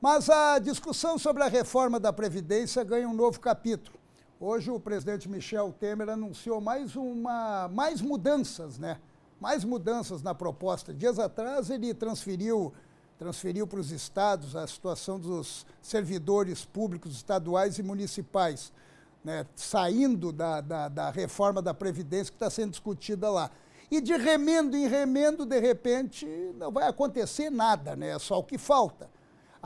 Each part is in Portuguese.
Mas a discussão sobre a reforma da Previdência ganha um novo capítulo. Hoje o presidente Michel Temer anunciou mais uma mais mudanças, né? Mais mudanças na proposta. Dias atrás ele transferiu transferiu para os estados a situação dos servidores públicos estaduais e municipais, né? saindo da, da, da reforma da Previdência que está sendo discutida lá. E de remendo em remendo, de repente, não vai acontecer nada, né? é só o que falta.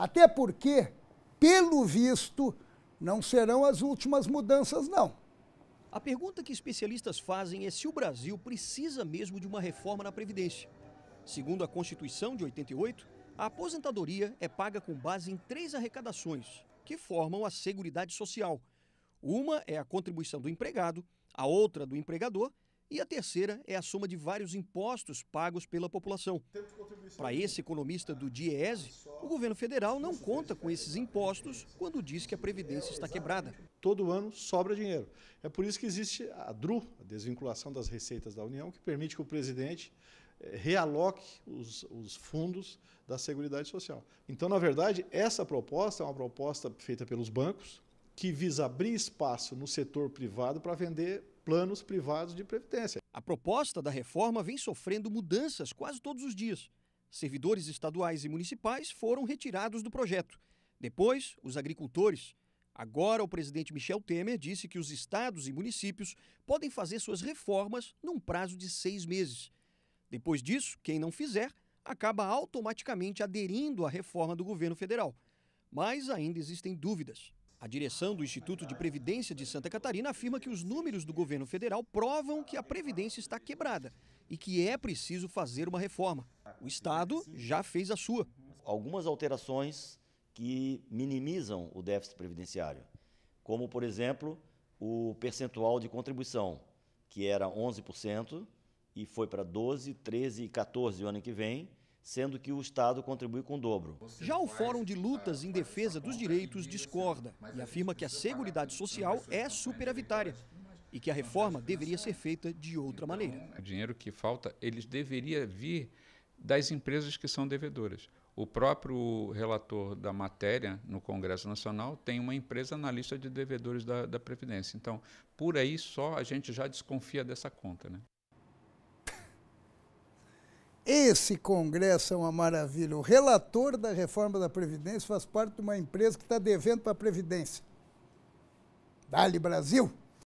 Até porque, pelo visto, não serão as últimas mudanças, não. A pergunta que especialistas fazem é se o Brasil precisa mesmo de uma reforma na Previdência. Segundo a Constituição de 88, a aposentadoria é paga com base em três arrecadações, que formam a Seguridade Social. Uma é a contribuição do empregado, a outra do empregador e a terceira é a soma de vários impostos pagos pela população. Para esse economista do DIEESE, o governo federal não conta com esses impostos quando diz que a Previdência está quebrada. Todo ano sobra dinheiro. É por isso que existe a DRU, a desvinculação das receitas da União, que permite que o presidente eh, realoque os, os, fundos da Seguridade Social. Então, na verdade, essa proposta é uma proposta feita pelos bancos, que visa abrir espaço no setor privado para vender planos privados de previdência. A proposta da reforma vem sofrendo mudanças quase todos os dias. Servidores estaduais e municipais foram retirados do projeto. Depois, os agricultores. Agora, o presidente Michel Temer disse que os estados e municípios podem fazer suas reformas num prazo de seis meses. Depois disso, quem não fizer acaba automaticamente aderindo à reforma do governo federal. Mas ainda existem dúvidas. A direção do Instituto de Previdência de Santa Catarina afirma que os números do governo federal provam que a Previdência está quebrada e que é preciso fazer uma reforma. O Estado já fez a sua. Algumas alterações que minimizam o déficit previdenciário, como, por exemplo, o percentual de contribuição, que era 11% e foi para 12, 13 e 14 o ano que vem sendo que o Estado contribui com o dobro. Já o Fórum de Lutas em Defesa dos Direitos discorda e afirma que a Seguridade Social é superavitária e que a reforma deveria ser feita de outra maneira. O dinheiro que falta, eles deveria vir das empresas que são devedoras. O próprio relator da matéria no Congresso Nacional tem uma empresa na lista de devedores da, da Previdência. Então, por aí só a gente já desconfia dessa conta. Né? Esse Congresso é uma maravilha. O relator da reforma da Previdência faz parte de uma empresa que está devendo para a Previdência. Dali Brasil!